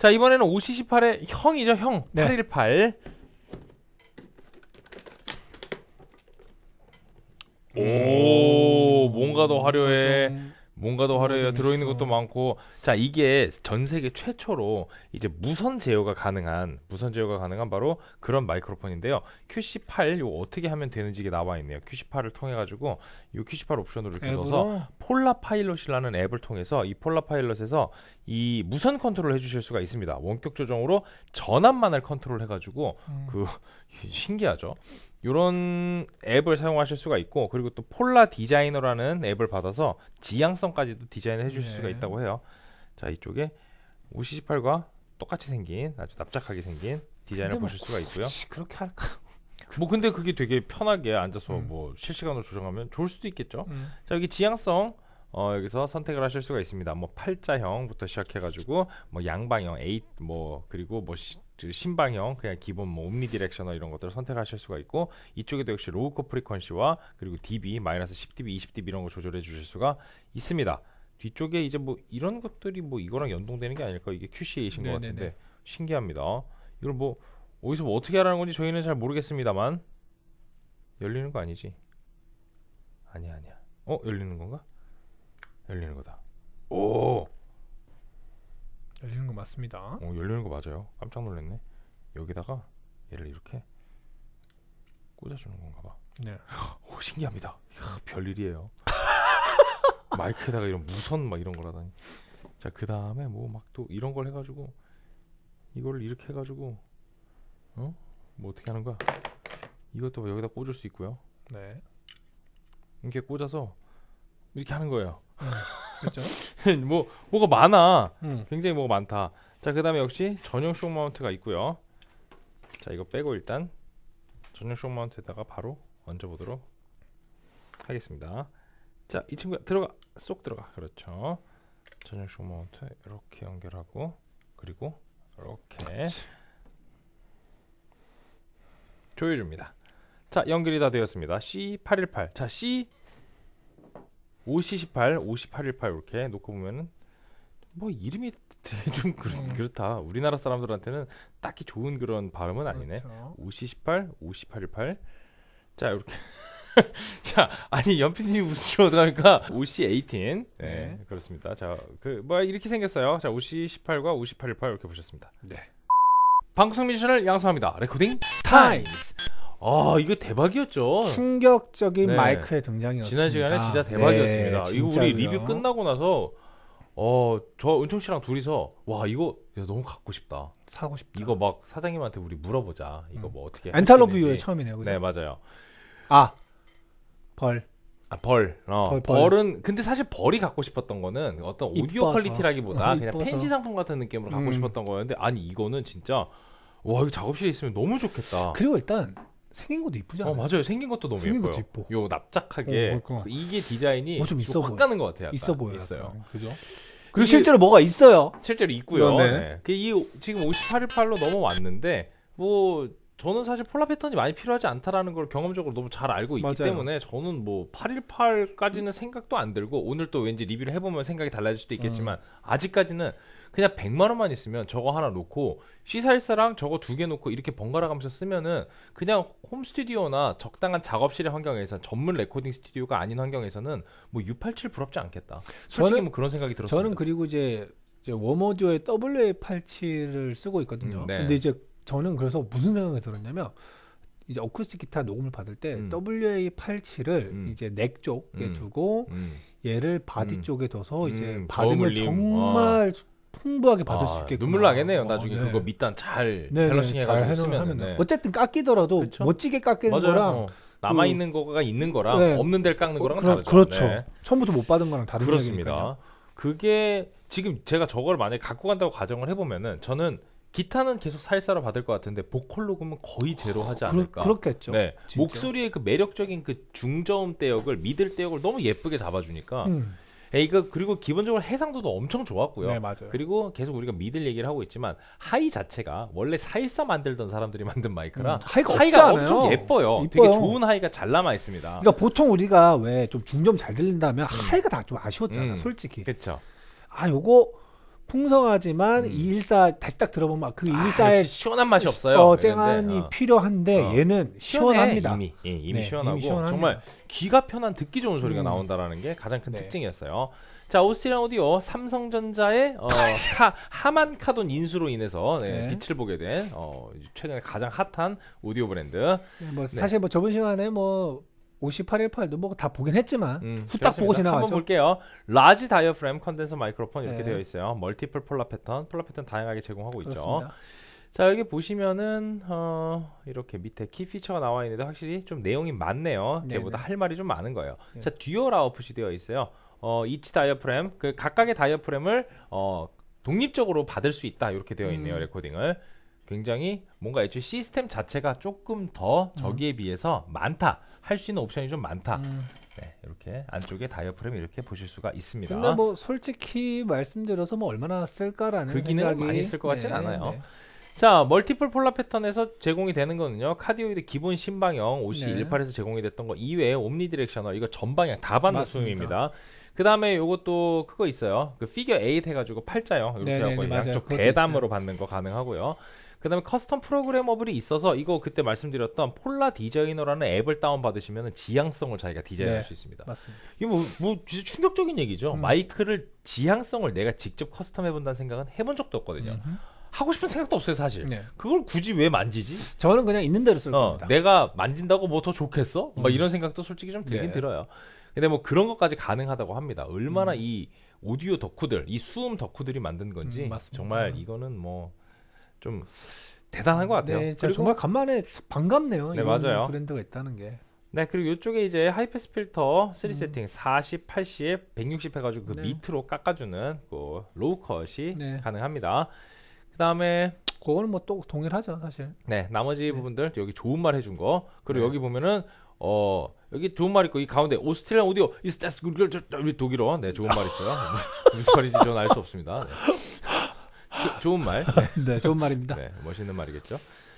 자, 이번에는 578의 형이죠, 형. 네. 818. 오, 뭔가 더 화려해. 좀... 음, 뭔가 더 화려해요. 들어있는 것도 많고. 자, 이게 전 세계 최초로 이제 무선 제어가 가능한, 무선 제어가 가능한 바로 그런 마이크로폰인데요. QC8, 이거 어떻게 하면 되는지 이게 나와 있네요. QC8을 통해가지고 이 QC8 옵션으로 이렇게 앱으로? 넣어서 폴라 파일럿이라는 앱을 통해서 이 폴라 파일럿에서 이 무선 컨트롤 해주실 수가 있습니다. 원격 조정으로 전압만을 컨트롤 해가지고 음. 그 신기하죠. 이런 앱을 사용하실 수가 있고 그리고 또 폴라 디자이너라는 앱을 받아서 지향성까지도 디자인을 해줄 네. 수가 있다고 해요. 자 이쪽에 5 1 8과 똑같이 생긴 아주 납작하게 생긴 디자인을 뭐 보실 수가 있고요. 그렇게 할까? 뭐 근데 그게 되게 편하게 앉아서 음. 뭐 실시간으로 조정하면 좋을 수도 있겠죠. 음. 자 여기 지향성 어, 여기서 선택을 하실 수가 있습니다. 뭐 팔자형부터 시작해가지고 뭐 양방형, 8 뭐 그리고 뭐 시, 그 신방형 그냥 기본 뭐 옴니 디렉셔널 이런 것들을 선택하실 수가 있고 이쪽에도 역시 로우컷 프리퀀시와 그리고 dB 마이너스 10dB, 20dB 이런 거 조절해 주실 수가 있습니다. 뒤쪽에 이제 뭐 이런 것들이 뭐 이거랑 연동되는 게 아닐까 이게 QCA이신 것 같은데 신기합니다. 이걸 뭐 어디서 뭐 어떻게 하라는 건지 저희는 잘 모르겠습니다만 열리는 거 아니지? 아니야 아니야. 어 열리는 건가? 열리는 거다. 오 열리는 거 맞습니다. 어, 열리는 거 맞아요. 깜짝 놀랐네. 여기다가 얘를 이렇게 꽂아주는 건가 봐. 네. 오 신기합니다. 이야, 별일이에요. 마이크에다가 이런 무선 막 이런 걸 하다니. 자, 그 다음에 뭐 막 또 이런 걸 해가지고 이걸 이렇게 해가지고 어? 뭐 어떻게 하는 거야? 이것도 뭐 여기다 꽂을 수 있고요. 네. 이렇게 꽂아서 이렇게 하는 거예요. 음. 그렇죠. 뭐 뭐가 많아. 음. 굉장히 뭐가 많다. 자, 그다음에 역시 전용 쇼 마운트가 있고요. 자, 이거 빼고 일단 전용 쇼 마운트에다가 바로 얹어 보도록 하겠습니다. 자, 이 친구 야 들어가. 쏙 들어가. 그렇죠. 전용 쇼 마운트 이렇게 연결하고 그리고 이렇게 조여줍니다. 자, 연결이 다 되었습니다. C818. 자, C 578, 5818 이렇게 놓고 보면은 뭐 이름이 되게 좀 그렇, 음. 그렇다. 우리나라 사람들한테는 딱히 좋은 그런 발음은 아니네. 그렇죠. 578, 5818. 자, 이렇게 자, 아니 연필님 웃으시면 어떡합니까? OC 18. 네, 네. 그렇습니다. 자, 그뭐 이렇게 생겼어요. 자, OC 18과 58, 18 이렇게 보셨습니다. 네. 방송 미션을 양성합니다. 레코딩 타임스. 아 이거 대박이었죠. 충격적인 네. 마이크의 등장이었습니다. 지난 시간에 진짜 네, 대박이었습니다. 네, 이거 우리 리뷰 끝나고 나서 어저 은총 씨랑 둘이서 와 이거 너무 갖고 싶다. 사고 싶다. 이거 막 사장님한테 우리 물어보자. 이거 음. 뭐 어떻게 엔탈로브 의 처음이네요. 그죠? 네 맞아요. 아 벌. 아, 벌. 어. 벌, 벌. 은 근데 사실 벌이 갖고 싶었던 거는 어떤 오디오 이뻐서. 퀄리티라기보다 어, 그냥 이뻐서. 팬시 상품 같은 느낌으로 갖고 음. 싶었던 거였는데 아니 이거는 진짜 와 이거 작업실에 있으면 너무 좋겠다. 그리고 일단 생긴 것도 이쁘지 어, 않아요? 어 맞아요 생긴 것도 너무 생긴 예뻐요. 것도 이뻐. 요 납작하게 어, 그 이게 디자인이 뭐좀 어, 있어 확 가는 것 같아요. 약간. 있어 보여요. 있어요. 그죠? 그리고 실제로 뭐가 있어요? 실제로 있고요. 네. 네. 그 이 지금 5818로 넘어왔는데 뭐 저는 사실 폴라 패턴이 많이 필요하지 않다라는 걸 경험적으로 너무 잘 알고 있기 맞아요. 때문에 저는 뭐 818까지는 생각도 안 들고 오늘 또 왠지 리뷰를 해보면 생각이 달라질 수도 있겠지만 음. 아직까지는 그냥 100만 원만 있으면 저거 하나 놓고 시살사랑 저거 두 개 놓고 이렇게 번갈아 가면서 쓰면은 그냥 홈 스튜디오나 적당한 작업실의 환경에서 전문 레코딩 스튜디오가 아닌 환경에서는 뭐687 부럽지 않겠다. 솔직히 저는, 뭐 그런 생각이 들었어요. 저는 그리고 이제 워머 웜오디오의 WA87을 쓰고 있거든요. 음, 네. 근데 이제 저는 그래서 무슨 생각이 들었냐면 이제 어쿠스틱 기타 녹음을 받을 때 음. WA87을 음. 이제 넥 쪽에 음. 두고 음. 얘를 바디 음. 쪽에 둬서 이제 받으면 정말 와. 아. 풍부하게 받을 아, 수 있게 눈물 나겠네요. 나중에 어, 네. 그거 밑단 잘 네, 밸런싱 네, 해가지고 쓰면 네. 어쨌든 깎이더라도 그쵸? 멋지게 깎이는 맞아요. 거랑 어. 남아 있는 그, 거가 있는 거랑 네. 없는 데를 깎는 거랑 어, 다르죠. 그렇죠. 네. 처음부터 못 받은 거랑 다르죠 그렇습니다. 얘기니까요. 그게 지금 제가 저걸 만약에 갖고 간다고 가정을 해보면은 저는 기타는 계속 살사로 받을 것 같은데 보컬 녹음은 거의 제로 아, 하지 않을까. 그렇, 겠죠 네. 진짜? 목소리의 그 매력적인 그 중저음 대역을 미들 대역을 너무 예쁘게 잡아주니까 음. 이거 그, 그리고 기본적으로 해상도도 엄청 좋았고요. 네, 맞아요. 그리고 계속 우리가 미들 얘기를 하고 있지만 하이 자체가 원래 414 만들던 사람들이 만든 마이크라 음, 하이가, 하이가 엄청 예뻐요. 이뻐요. 되게 좋은 하이가 잘 남아 있습니다. 그러니까 보통 우리가 왜 좀 중점 잘 들린다면 음. 하이가 다 좀 아쉬웠잖아, 요 음. 솔직히. 그렇죠. 아, 요거 풍성하지만 음. 이 일사 다시 딱 들어보면 그 아, 일사의 시원한 맛이 없어요. 어, 쨍한이 어. 필요한데 어. 얘는 시원합니다. 이미 예, 이미, 네, 시원하고 이미 정말 귀가 편한 듣기 좋은 소리가 음. 나온다라는 게 가장 큰 네. 특징이었어요. 자 오스트리아 오디오 삼성전자의 어, 하, 하만 카돈 인수로 인해서 네, 네, 빛을 보게 된 어, 최근에 가장 핫한 오디오 브랜드. 네, 뭐 네. 사실 뭐 저번 시간에 뭐 58일 8도 뭐 다 보긴 했지만 음, 후딱 보고 지나가죠. 한번 볼게요. 라지 다이어프램 컨덴서 마이크로폰 이렇게 네. 되어 있어요. 멀티플 폴라 패턴, 폴라 패턴 다양하게 제공하고 그렇습니다. 있죠. 자 여기 보시면은 어, 이렇게 밑에 키 피처가 나와 있는데 확실히 좀 내용이 많네요. 걔보다 네, 네. 할 말이 좀 많은 거예요. 네. 자 듀얼 아웃풋이 되어 있어요. 어, 이치 다이어프램 그 각각의 다이어프램을 어, 독립적으로 받을 수 있다 이렇게 되어 있네요 음. 레코딩을. 굉장히 뭔가 애초에 시스템 자체가 조금 더 저기에 음. 비해서 많다 할 수 있는 옵션이 좀 많다 음. 네, 이렇게 안쪽에 다이어프램 이렇게 보실 수가 있습니다 근데 뭐 솔직히 말씀드려서 뭐 얼마나 쓸까라는 그 기능을 생각이... 많이 쓸 것 같진 네, 않아요 네. 자 멀티플 폴라 패턴에서 제공이 되는 거는요 카디오이드 기본 신방형 OC18에서 네. 제공이 됐던 거 이외에 옴니 디렉셔널 이거 전방향 다반도 스윙입니다 그 다음에 요것도 그거 있어요 그 피겨 8 해가지고 팔자형 이렇게 네네네, 하고 네, 네, 양쪽 맞담으로 있어요. 받는 거 가능하고요 그 다음에 커스텀 프로그래머블이 있어서 이거 그때 말씀드렸던 폴라 디자이너라는 앱을 다운받으시면 지향성을 자기가 디자인할 네, 수 있습니다. 맞습니다. 이거 뭐, 뭐 진짜 충격적인 얘기죠. 음. 마이크를 지향성을 내가 직접 커스텀해본다는 생각은 해본 적도 없거든요. 음흠. 하고 싶은 생각도 없어요 사실 네. 그걸 굳이 왜 만지지? 저는 그냥 있는 대로 쓸 어, 겁니다 내가 만진다고 뭐 더 좋겠어? 뭐 음. 막 이런 생각도 솔직히 좀 들긴 네. 들어요 근데 뭐 그런 것까지 가능하다고 합니다 얼마나 음. 이 오디오 덕후들 이 수음 덕후들이 만든 건지 음, 정말 이거는 뭐좀 대단한 것 같아요. 네, 그리고 정말 간만에 반갑네요. 네, 맞아요. 브랜드가 있다는 게. 네, 그리고 이쪽에 이제 하이패스 필터 3 음. 세팅 40, 80, 160 해가지고 그 네. 밑으로 깎아주는 그 로우컷이 네. 가능합니다. 그 다음에 그거는 뭐 또 동일하죠, 사실. 네, 나머지 네. 부분들 여기 좋은 말 해준 거 그리고 네. 여기 보면은 어 여기 좋은 말 있고 이 가운데 오스트리아 오디오 이스테스 우 독일어 네 좋은 말 있어요 무슨 말인지 저는 알 수 없습니다 네. 조, 좋은 말. 네, 좋은 말입니다. 네, 멋있는 말이겠죠.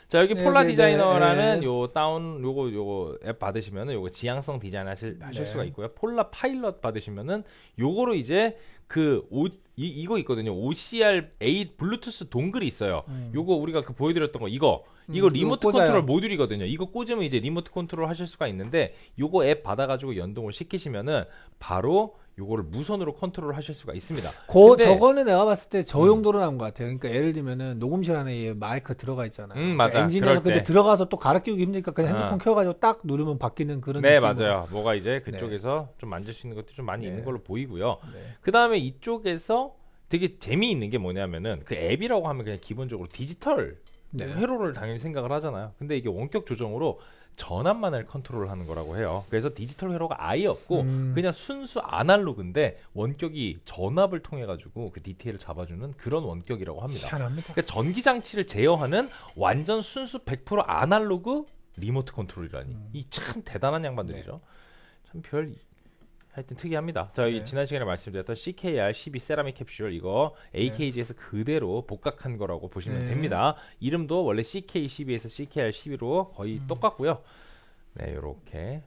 자 여기 폴라 네, 네, 네. 디자이너라는 네. 요 다운 요거 요거 앱 받으시면은 요거 지향성 디자인 하실 네. 하실 수가 있고요. 폴라 파일럿 받으시면은 요거로 이제 그 오, 이, 이거 있거든요. OCR8 블루투스 동글이 있어요. 음. 요거 우리가 그 보여드렸던 거 이거 음, 이거 음, 리모트 이거 컨트롤 모듈이거든요. 이거 꽂으면 이제 리모트 컨트롤 하실 수가 있는데 요거 앱 받아가지고 연동을 시키시면은 바로 요거를 무선으로 컨트롤 하실 수가 있습니다. 고 그 저거는 내가 봤을 때저 음. 용도로 나온 것 같아요. 그러니까 예를 들면은 녹음실 안에 마이크 들어가 있잖아요. 음, 맞아. 그러니까 엔지니어 근데 들어가서 또 갈아 끼기 힘드니까 그냥 아. 핸드폰 어. 켜가지고 딱 누르면 바뀌는 그런. 네 느낌으로. 맞아요. 뭐가 이제 네. 그쪽에서 네. 좀 만질 수 있는 것도 좀 많이 네. 있는 걸로 보이고요. 네. 그 다음에 이쪽에서 되게 재미있는 게 뭐냐면은 그 앱이라고 하면 그냥 기본적으로 디지털 네. 회로를 당연히 생각을 하잖아요. 근데 이게 원격 조정으로 전압만을 컨트롤하는 거라고 해요. 그래서 디지털 회로가 아예 없고 음. 그냥 순수 아날로그인데 원격이 전압을 통해 가지고 그 디테일을 잡아주는 그런 원격이라고 합니다. 그러니까 전기 장치를 제어하는 완전 순수 100% 아날로그 리모트 컨트롤이라니 음. 이참 대단한 양반들이죠. 네. 참별 하여튼 특이합니다. 저희 네. 지난 시간에 말씀드렸던 CKR12 세라믹 캡슐 이거 AKG에서 네. 그대로 복각한 거라고 보시면 네. 됩니다. 이름도 원래 CK12에서 CKR12로 거의 음. 똑같고요. 네, 요렇게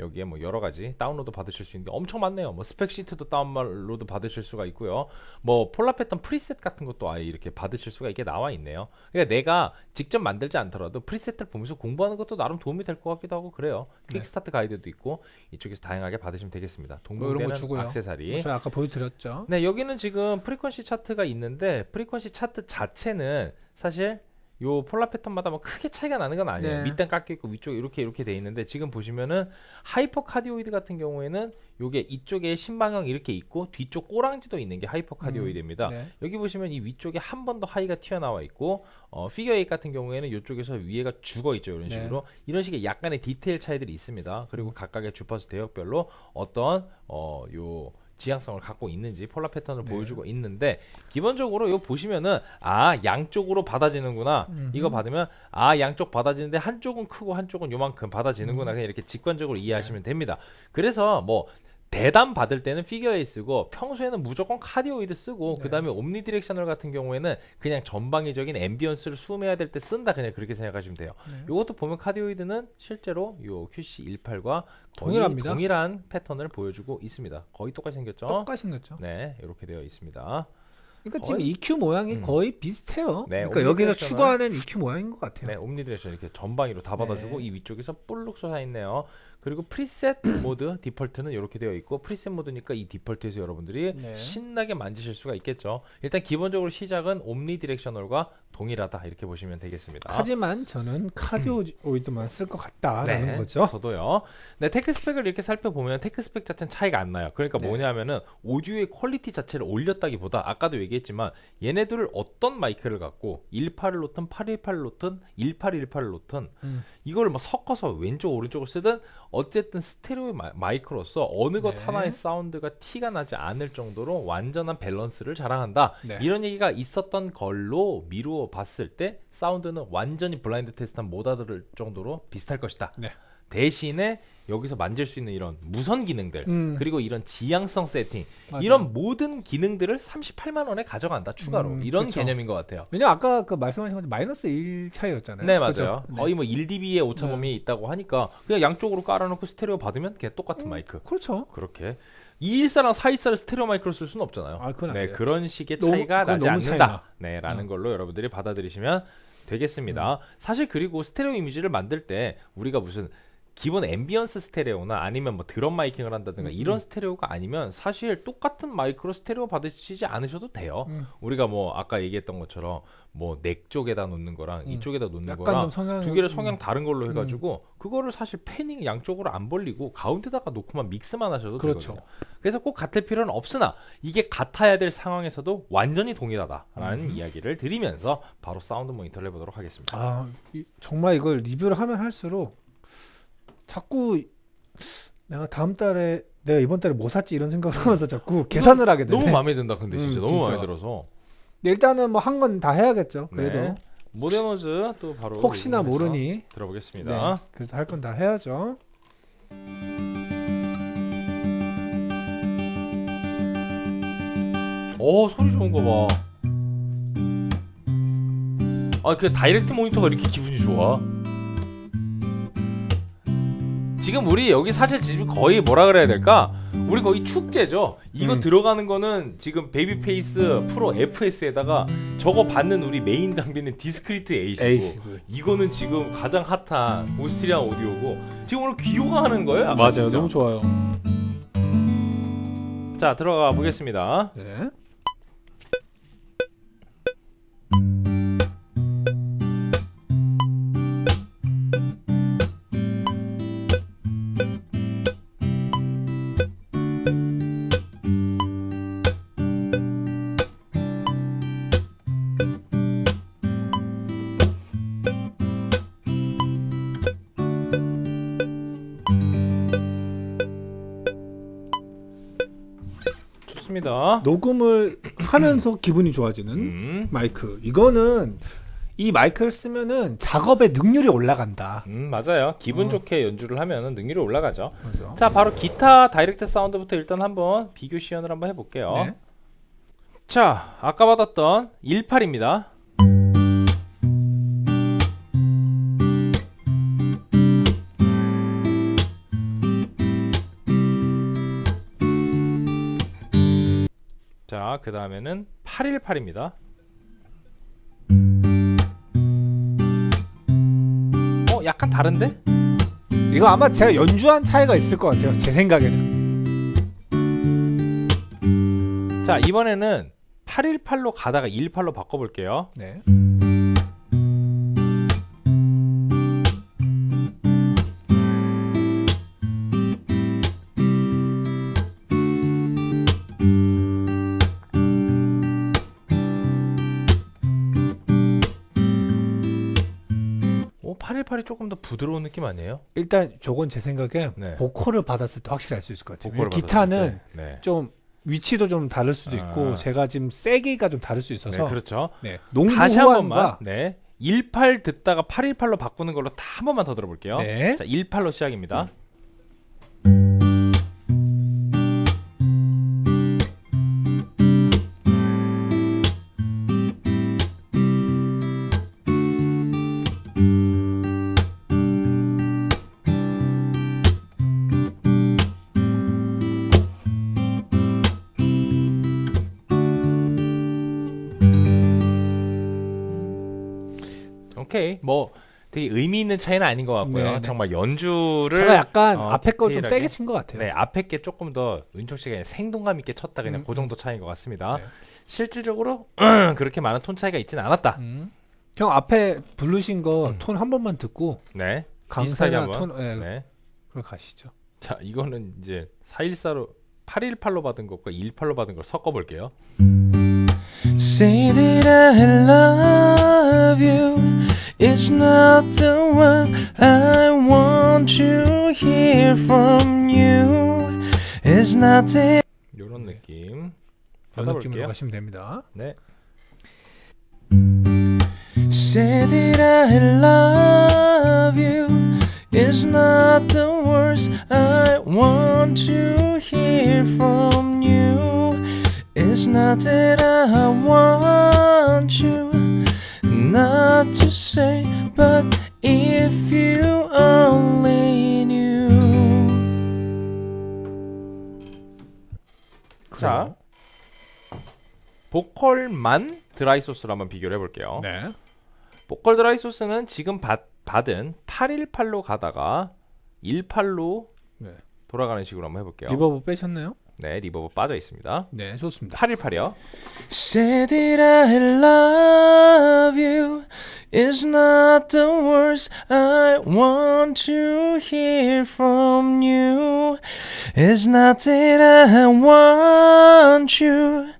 여기에 뭐 여러 가지 다운로드 받으실 수 있는 게 엄청 많네요. 뭐 스펙 시트도 다운로드 받으실 수가 있고요. 뭐 폴라 패턴 프리셋 같은 것도 아예 이렇게 받으실 수가 이게 나와 있네요. 그러니까 내가 직접 만들지 않더라도 프리셋을 보면서 공부하는 것도 나름 도움이 될 것 같기도 하고 그래요. 네. 킥스타트 가이드도 있고 이쪽에서 다양하게 받으시면 되겠습니다. 뭐 동물되는 악세사리. 뭐 아까 보여드렸죠. 네, 여기는 지금 프리퀀시 차트가 있는데 프리퀀시 차트 자체는 사실 요 폴라 패턴마다 뭐 크게 차이가 나는 건 아니에요. 네. 밑단 깎여 있고 위쪽 이렇게 이렇게 돼 있는데 지금 보시면은 하이퍼 카디오이드 같은 경우에는 요게 이쪽에 심방형 이렇게 있고 뒤쪽 꼬랑지도 있는 게 하이퍼 카디오이드입니다. 음, 네. 여기 보시면 이 위쪽에 한 번 더 하이가 튀어나와 있고 어 피겨 8 같은 경우에는 요쪽에서 위에가 죽어 있죠. 이런 네. 식으로 네. 이런 식의 약간의 디테일 차이들이 있습니다. 그리고 음. 각각의 주파수 대역별로 어떤 어요 지향성을 갖고 있는지 폴라 패턴을 네. 보여주고 있는데 기본적으로 이거 보시면은 아 양쪽으로 받아지는구나 음흠. 이거 받으면 아 양쪽 받아지는데 한쪽은 크고 한쪽은 요만큼 받아지는구나 음. 그냥 이렇게 직관적으로 이해하시면 네. 됩니다 그래서 뭐 대담 받을 때는 피겨에 쓰고 평소에는 무조건 카디오이드 쓰고 네. 그다음에 옴니 디렉셔널 같은 경우에는 그냥 전방위적인 앰비언스를 수음해야 될 때 쓴다 그냥 그렇게 생각하시면 돼요. 네. 요것도 보면 카디오이드는 실제로 요 QC18과 동일합니다. 동일한 패턴을 보여주고 있습니다. 거의 똑같이 생겼죠? 똑같이 생겼죠? 네, 이렇게 되어 있습니다. 그러니까 지금 EQ 모양이 음. 거의 비슷해요. 네, 그러니까 여기서 추구하는 EQ 모양인 것 같아요. 네, 옴니디렉션 이렇게 전방위로 다 받아주고 네. 이 위쪽에서 볼록 쏟아 있네요. 그리고 프리셋 모드 디폴트는 이렇게 되어 있고 프리셋 모드니까 이 디폴트에서 여러분들이 네. 신나게 만지실 수가 있겠죠. 일단 기본적으로 시작은 옴니디렉셔널과 동일하다 이렇게 보시면 되겠습니다. 하지만 저는 카디오이드만 음. 쓸것 같다라는 네, 거죠. 저도요. 네, 테크 스펙을 이렇게 살펴보면 테크 스펙 자체는 차이가 안 나요. 그러니까 네. 뭐냐면은 오디오의 퀄리티 자체를 올렸다기보다 아까도 얘기했지만 얘네들을 어떤 마이크를 갖고 181 놓든 818을 놓든 1818 로튼 음. 이걸 막 뭐 섞어서 왼쪽 오른쪽을 쓰든 어쨌든 스테레오 마이크로서 어느 것 네. 하나의 사운드가 티가 나지 않을 정도로 완전한 밸런스를 자랑한다. 네. 이런 얘기가 있었던 걸로 미루어 봤을 때 사운드는 완전히 블라인드 테스트한 못 알아들을 정도로 비슷할 것이다. 네. 대신에 여기서 만질 수 있는 이런 무선 기능들 음. 그리고 이런 지향성 세팅 맞아요. 이런 모든 기능들을 38만 원에 가져간다 추가로 음, 이런 그쵸. 그렇죠. 개념인 것 같아요. 왜냐 아까 그 말씀하신 것처럼 마이너스 1 차이였잖아요. 네 맞아요. 네. 거의 뭐 1dB의 오차범위 네. 있다고 하니까 그냥 양쪽으로 깔아놓고 스테레오 받으면 걔 똑같은 음, 마이크. 그렇죠. 그렇게 214랑 414를 스테레오 마이크로 쓸 수는 없잖아요. 아, 그건 네 돼요. 그런 식의 차이가 너무, 나지 않는다. 네라는 음. 걸로 여러분들이 받아들이시면 되겠습니다. 음. 사실 그리고 스테레오 이미지를 만들 때 우리가 무슨 기본 앰비언스 스테레오나 아니면 뭐 드럼 마이킹을 한다든가 음, 이런 음. 스테레오가 아니면 사실 똑같은 마이크로 스테레오 받으시지 않으셔도 돼요. 음. 우리가 뭐 아까 얘기했던 것처럼 뭐 넥 쪽에다 놓는 거랑 이쪽에다 음. 놓는 거랑 성향... 두 개를 음. 성향 다른 걸로 해가지고 그거를 사실 패닝 양쪽으로 안 벌리고 가운데다가 놓고만 믹스만 하셔도 그렇죠. 되거든요. 그래서 꼭 같을 필요는 없으나 이게 같아야 될 상황에서도 완전히 동일하다라는 이야기를 드리면서 바로 사운드 모니터를 해보도록 하겠습니다. 아, 이, 정말 이걸 리뷰를 하면 할수록 자꾸 내가 다음 달에 내가 이번 달에 뭐 샀지 이런 생각을 하면서 음. 자꾸 계산을 하게 되 돼. 너무 마음에 든다. 근데 음, 진짜 음, 너무 진짜. 마음에 들어서. 일단은 뭐 한 건 다 해야겠죠. 그래도 네. 모데머즈 또 바로 혹시나 모르니 들어보겠습니다. 네, 그래도 할 건 다 해야죠. 오 어, 소리 좋은 거 봐. 아그 다이렉트 모니터가 이렇게 기분이 좋아. 지금 우리 여기 사실 지금 거의 뭐라 그래야 될까? 우리 거의 축제죠. 이거 음. 들어가는 거는 지금 베이비페이스 프로 FS에다가 저거 받는 우리 메인 장비는 디스크리트 a 이고 a 시 이거는 지금 가장 핫한 오스트리아 오디오고 지금 오늘 귀호가 하는 거예요. 맞아요. 진짜. 너무 좋아요. 자 들어가 보겠습니다. 네. 맞습니다. 녹음을 하면서 음. 기분이 좋아지는 음. 마이크. 이거는 이 마이크를 쓰면은 작업의 능률이 올라간다. 음, 맞아요. 기분 어. 좋게 연주를 하면은 능률이 올라가죠. 맞아. 자, 바로 기타 다이렉트 사운드부터 일단 한번 비교 시연을 한번 해볼게요. 네. 자, 아까 받았던 18입니다. 그 다음에는 818입니다. 어, 약간 다른데? 이거 아마 제가 연주한 차이가 있을 것 같아요. 제 생각에는. 자, 이번에는 818로 가다가 118로 바꿔볼게요. 네. 보컬이 조금 더 부드러운 느낌 아니에요? 일단 저건 제 생각에 네. 보컬을 받았을 때 확실히 알 수 있을 것 같아요. 기타는 네. 좀 위치도 좀 다를 수도 아. 있고 제가 지금 세기가 좀 다를 수 있어서 네, 그렇죠. 네. 다시 한 번만 네. 18 듣다가 818로 바꾸는 걸로 다한 번만 더 들어볼게요. 네. 자, 18로 시작입니다. 음. 오케이 뭐 되게 의미 있는 차이는 아닌 것 같고요. 네네. 네. 정말 연주를 제가 약간 어, 앞에 거좀 세게 친 것 같아요. 네, 앞에 게 조금 더 은총 씨가 생동감 있게 쳤다 그냥 음. 그 정도 차이인 것 같습니다. 네. 실질적으로 그렇게 많은 톤 차이가 있지는 않았다. 음. 형 앞에 부르신 거 톤한 음. 번만 듣고 네. 강사나 톤 네. 네. 그걸 가시죠. 자, 이거는 이제 414로 818로 받은 것과 18로 받은 걸 섞어 볼게요. Say that I love you It's not the one I want to hear from you. It's not the 이런 느낌. 요 느낌으로 가시면 됩니다. 네. Said it I love you. It's not the words I want to hear from you. It's not that I want you. not to say, but if you only knew. 자, 보컬만 드라이 소스를 한번 비교를 해볼게요. 네. 보컬 드라이 소스는 지금 받, 받은 818로 가다가 18로 네. 돌아가는 식으로 한번 해볼게요. 리버브 빼셨나요? 네, 리버브 빠져 있습니다. 네, 좋습니다. 818이요. Said it I love you is not the words I want to hear from you. It's not that I want you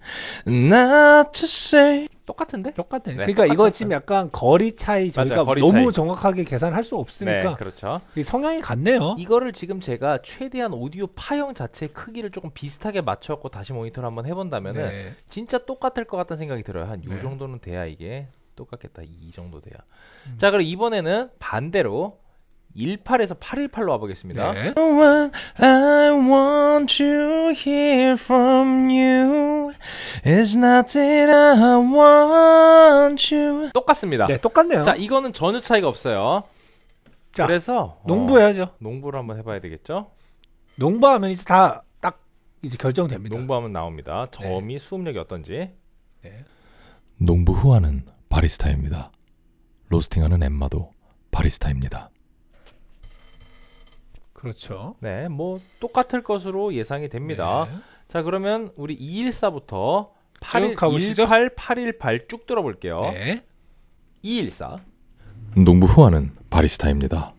not to say 똑같은데? 똑같아. 네, 그러니까 이거 지금 약간 거리 차이 저희가 맞아 거리 너무 차이. 정확하게 계산할 수 없으니까 네, 그렇죠. 성향이 같네요. 이거를 지금 제가 최대한 오디오 파형 자체 크기를 조금 비슷하게 맞춰갖고 다시 모니터를 한번 해본다면은 네. 진짜 똑같을 것 같다는 생각이 들어요. 한요 네. 정도는 돼야 이게 똑같겠다. 이 정도 돼야. 음. 자, 그럼 이번에는 반대로 18에서 818로 와보겠습니다. 네. I want to hear from you. It's not that I want you. 똑같습니다. 네, 똑같네요. 자, 이거는 전혀 차이가 없어요. 자, 그래서 농부 해야죠. 어, 농부를 한번 해봐야 되겠죠. 농부하면 이제 다 딱 이제 결정됩니다. 농부하면 나옵니다. 네. 점이 네. 수음력이 어떤지. 네. 농부 후아는 바리스타입니다. 로스팅하는 엠마도 바리스타입니다. 그렇죠. 네, 뭐 똑같을 것으로 예상이 됩니다. 네. 자, 그러면 우리 214부터 8 18 818 쭉 들어볼게요. 네. 214. 농부 후아는 바리스타입니다.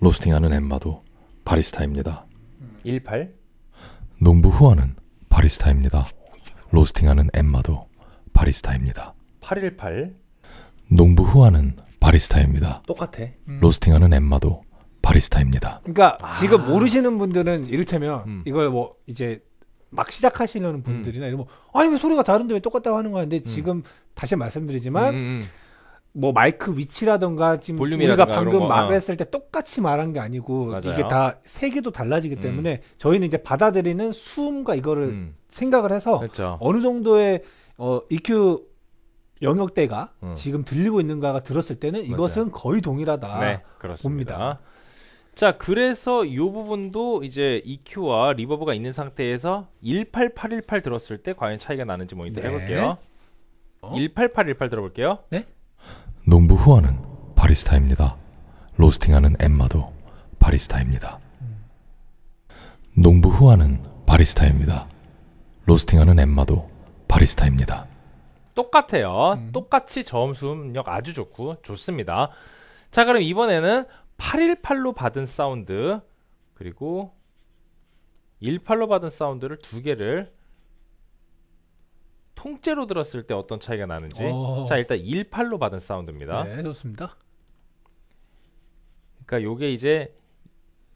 로스팅하는 엠마도 바리스타입니다. 18. 농부 후아는 바리스타입니다. 로스팅하는 엠마도 바리스타입니다. 818. 농부 후아는 바리스타입니다. 똑같아. 음. 로스팅하는 엠마도 바리스타입니다. 그러니까 아. 지금 모르시는 분들은 이를테면 음. 이걸 뭐 이제 막 시작하시려는 음. 분들이나 음. 이러면 뭐 아니 왜 소리가 다른데 왜 똑같다고 하는 거야 근데 음. 지금 다시 말씀드리지만 음, 뭐 마이크 위치라던가 지금 우리가 방금 말했을 아. 때 똑같이 말한 게 아니고 맞아요. 이게 다 세계도 달라지기 때문에 음. 저희는 이제 받아들이는 수음과 이거를 음. 생각을 해서 그렇죠. 어느 정도의 어 EQ 영역대가 음. 지금 들리고 있는가가 들었을 때는 맞아요. 이것은 거의 동일하다 네, 봅니다. 자, 그래서 이 부분도 이제 EQ와 리버브가 있는 상태에서 18818 들었을 때 과연 차이가 나는지 모니터 네. 해볼게요. 어? 18818 들어볼게요. 네? 농부 후원은 바리스타입니다. 로스팅하는 엠마도 바리스타입니다. 음. 농부 후원은 바리스타입니다. 로스팅하는 엠마도 바리스타입니다. 똑같아요. 음. 똑같이 저음 수음력 아주 좋고 좋습니다. 자, 그럼 이번에는 818로 받은 사운드 그리고 18로 받은 사운드를 두 개를 통째로 들었을 때 어떤 차이가 나는지 오. 어. 자 일단 18로 받은 사운드입니다 네 좋습니다 그러니까 요게 이제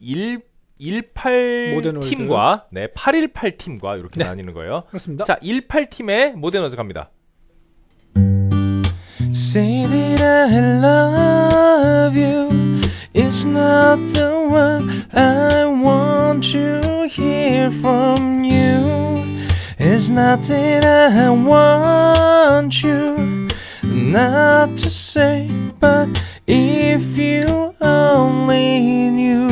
1 18 팀과 네, 818 팀과 이렇게 네. 나뉘는 거예요. 그렇습니다. 자, 18 팀의 모데너즈 갑니다. It's not the one I want to hear from you. It's not that I want you not to say, but if you only knew.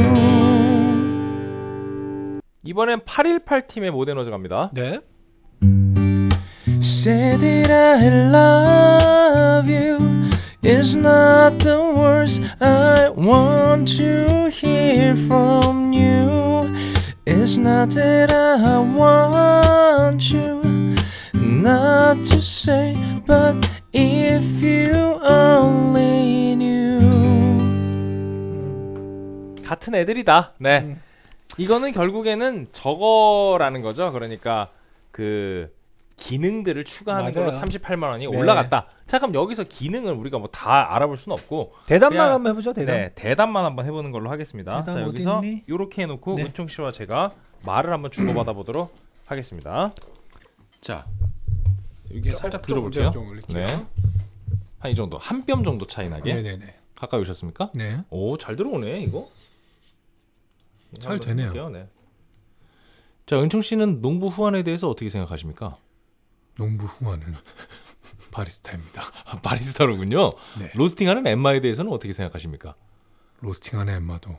이번엔 818팀의 모데너즈 갑니다. 네. Said that I love you. It's not the words I want to hear from you. It's not that I want you not to say, but if you only knew. 같은 애들이다. 네. 이거는 결국에는 저거라는 거죠. 그러니까 그 기능들을 추가하는 맞아요. 걸로 38만 원이 네. 올라갔다. 자 그럼 여기서 기능을 우리가 뭐 다 알아볼 수는 없고 대답만 그냥, 한번 해보죠. 대답. 네, 대답만 한번 해보는 걸로 하겠습니다. 자 여기서 이렇게 해놓고 네. 은총 씨와 제가 말을 한번 주고받아 보도록 하겠습니다. 자 이게 살짝 들어볼게요. 네. 한이 정도 한 뼘 정도 차이 나게. 네네네. 가까이 오셨습니까? 네. 오잘 들어오네 이거. 잘 되네요. 요 네. 자 은총 씨는 농부 후환에 대해서 어떻게 생각하십니까? 농부 후원는 바리스타입니다. 아, 바리스타로군요. 네. 로스팅하는 엠마에 대해서는 어떻게 생각하십니까? 로스팅하는 엠마도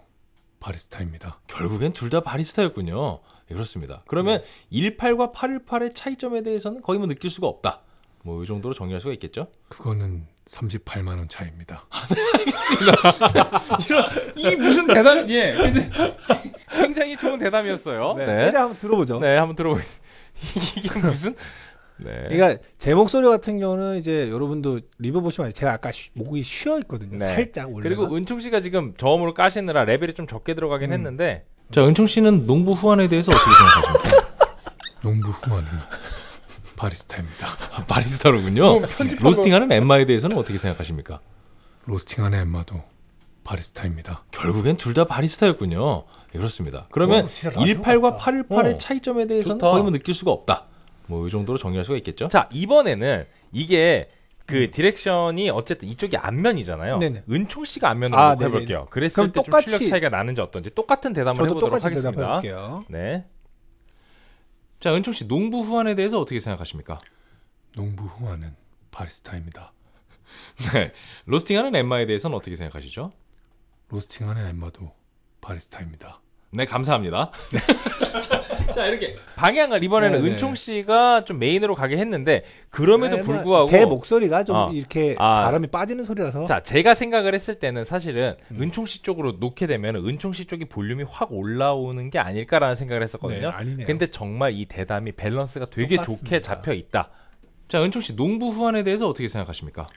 바리스타입니다. 결국엔 둘 다 바리스타였군요. 예, 그렇습니다. 그러면 네. 18과 818의 차이점에 대해서는 거의 뭐 느낄 수가 없다. 뭐 이 정도로 정리할 수가 있겠죠? 그거는 38만 원 차이입니다. 아, 네, 알겠습니다. 이런 이 무슨 대답? 예, 근데 굉장히 좋은 대답이었어요. 네, 네. 한번 들어보죠. 네, 한번 들어보 이게 무슨 네. 그러니까 제 목소리 같은 경우는 이제 여러분도 리뷰 보시면 제가 아까 쉬, 목이 쉬어 있거든요. 네. 살짝 원래. 그리고 은총 씨가 지금 저음으로 까시느라 레벨이 좀 적게 들어가긴 음. 했는데. 자, 은총 씨는 농부 후안에 대해서 어떻게 생각하십니까? 농부 후안은 바리스타입니다. 아, 바리스타로군요. 로스팅하는 엠마에 대해서는 어떻게 생각하십니까? 로스팅하는 엠마도 바리스타입니다. 결국엔 둘 다 바리스타였군요. 예, 그렇습니다. 그러면 오, 18과 818의 차이점에 대해서는 거의 뭐 느낄 수가 없다. 뭐이 정도로 정리할 수가 있겠죠. 자 이번에는 이게 그 음. 디렉션이 어쨌든 이쪽이 앞면이잖아요. 네네. 은총 씨가 앞면으로 아, 해볼게요. 네네. 그랬을 때 똑같이... 실력 차이가 나는지 어떤지 똑같은 대답을 해보도록 하겠습니다. 네. 자 은총 씨 농부 후환에 대해서 어떻게 생각하십니까? 농부 후환은 바리스타입니다. 네. 로스팅하는 엠마에 대해서는 어떻게 생각하시죠? 로스팅하는 엠마도 바리스타입니다. 네 감사합니다. 자, 네. 자, 이렇게 방향을 이번에는 네네. 네. 은총 씨가 좀 메인으로 가게 했는데 그럼에도 네, 뭐 불구하고 제 목소리가 좀 어. 이렇게 아. 바람이 빠지는 소리라서 자 제가 생각을 했을 때는 사실은 음. 은총 씨 쪽으로 놓게 되면 은총 씨 쪽이 볼륨이 확 올라오는 게 아닐까라는 생각을 했었거든요. 네, 아니네요. 근데 정말 이 대담이 밸런스가 되게 똑같습니다. 좋게 잡혀 있다. 자 은총 씨 농부 후환에 대해서 어떻게 생각하십니까?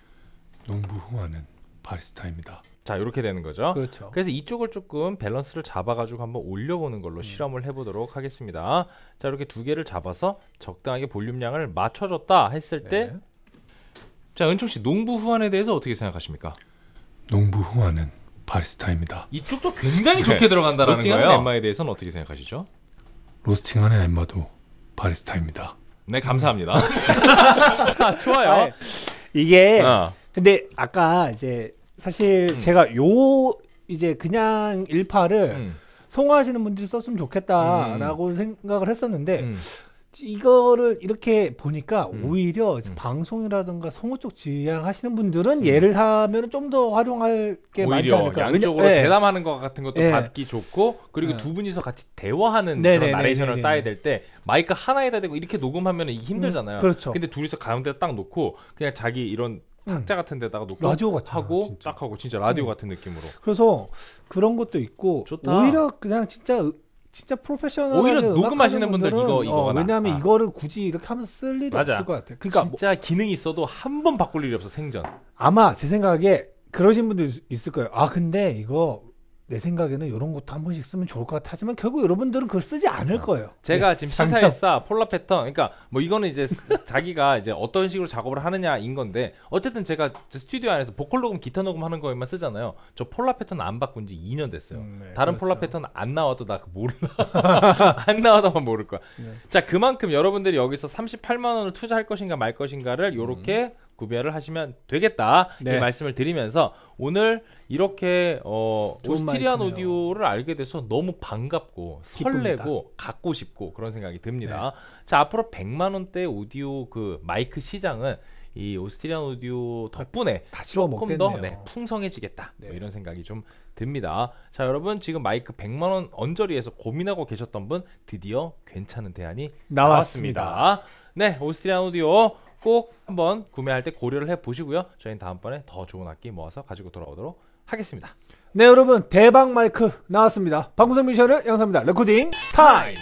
농부 후환은 바리스타입니다. 자 이렇게 되는 거죠. 그렇죠. 그래서 이쪽을 조금 밸런스를 잡아가지고 한번 올려보는 걸로 음. 실험을 해보도록 하겠습니다. 자 이렇게 두 개를 잡아서 적당하게 볼륨량을 맞춰줬다 했을 때, 네. 자 은총 씨 농부 후환에 대해서 어떻게 생각하십니까? 농부 후환은 바리스타입니다. 이쪽도 굉장히 좋게 네. 들어간다라는 로스팅하는 거예요. 엠마에 대해서는 어떻게 생각하시죠? 로스팅하는 엠마도 바리스타입니다. 네 감사합니다. 자, 좋아요. 아 예. 이게 어. 근데 아까 이제 사실 음. 제가 요 이제 그냥 일파를 음. 송화하시는 분들이 썼으면 좋겠다라고 음. 생각을 했었는데 음. 이거를 이렇게 보니까 음. 오히려 음. 방송이라든가 성우 쪽 지향 하시는 분들은 얘를 사면 좀 더 활용할 게 많지 않을까 양쪽으로 왜냐, 예. 대담하는 것 같은 것도 네. 받기 좋고 그리고 네. 두 분이서 같이 대화하는 그런 나레이션을 따야 될 때 마이크 하나에다 대고 이렇게 녹음하면 힘들잖아요 그렇죠. 근데 둘이서 가운데 딱 놓고 그냥 자기 이런 탁자 같은 데다가 놓고 라디오 같잖 하고 진짜. 딱 하고 진짜 라디오 음. 같은 느낌으로. 그래서 그런 것도 있고 좋다. 오히려 그냥 진짜 진짜 프로페셔널 오히려 녹음하시는 분들 이거 이거 어, 왜냐하면 아. 이거를 굳이 이렇게 하면서 쓸 일이 맞아. 없을 것 같아. 그러니까 진짜 뭐, 기능이 있어도 한 번 바꿀 일이 없어 생전. 아마 제 생각에 그러신 분들 있을 거예요. 아 근데 이거 내 생각에는 이런 것도 한 번씩 쓰면 좋을 것 같아 하지만 결국 여러분들은 그걸 쓰지 않을 아, 거예요. 제가 네. 지금 시사했사 폴라 패턴 그러니까 뭐 이거는 이제 자기가 이제 어떤 식으로 작업을 하느냐인 건데 어쨌든 제가 스튜디오 안에서 보컬 녹음 기타 녹음 하는 거에만 쓰잖아요. 저 폴라 패턴 안 바꾼 지 2년 됐어요. 음, 네, 다른 그렇죠. 폴라 패턴 안 나와도 나 몰라. 안 나와도만 모를 거야. 네. 자, 그만큼 여러분들이 여기서 38만 원을 투자할 것인가 말 것인가를 요렇게 음. 구별을 하시면 되겠다 네. 이 말씀을 드리면서 오늘 이렇게 어, 오스트리안 오디오를 알게 돼서 너무 반갑고 기쁩니다. 설레고 갖고 싶고 그런 생각이 듭니다. 네. 자 앞으로 100만 원대 오디오 그 마이크 시장은 이 오스트리안 오디오 덕분에 다, 조금 더 네, 풍성해지겠다 뭐 네. 뭐 이런 생각이 좀 듭니다. 자 여러분 지금 마이크 100만 원 언저리에서 고민하고 계셨던 분 드디어 괜찮은 대안이 나왔습니다. 나왔습니다. 네 오스트리안 오디오 꼭 한번 구매할 때 고려를 해 보시고요. 저희는 다음번에 더 좋은 악기 모아서 가지고 돌아오도록 하겠습니다. 네 여러분 대박 마이크 나왔습니다. 방구석 미션을 영상입니다. 레코딩 타임!